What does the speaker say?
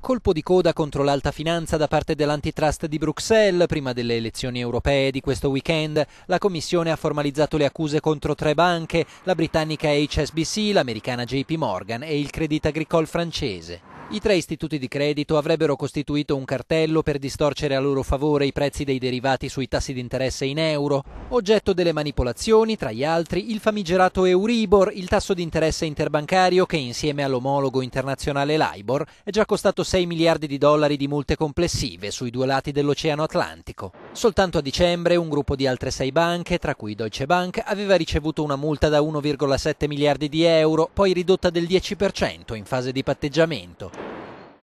Colpo di coda contro l'alta finanza da parte dell'antitrust di Bruxelles prima delle elezioni europee di questo weekend. La Commissione ha formalizzato le accuse contro tre banche, la britannica HSBC, l'americana JP Morgan e il Credit Agricole francese. I tre istituti di credito avrebbero costituito un cartello per distorcere a loro favore i prezzi dei derivati sui tassi di interesse in euro, oggetto delle manipolazioni, tra gli altri, il famigerato Euribor, il tasso di interesse interbancario che insieme all'omologo internazionale Libor è già costato 6 miliardi di dollari di multe complessive sui due lati dell'Oceano Atlantico. Soltanto a dicembre un gruppo di altre sei banche, tra cui Deutsche Bank, aveva ricevuto una multa da 1,7 miliardi di euro, poi ridotta del 10% in fase di patteggiamento.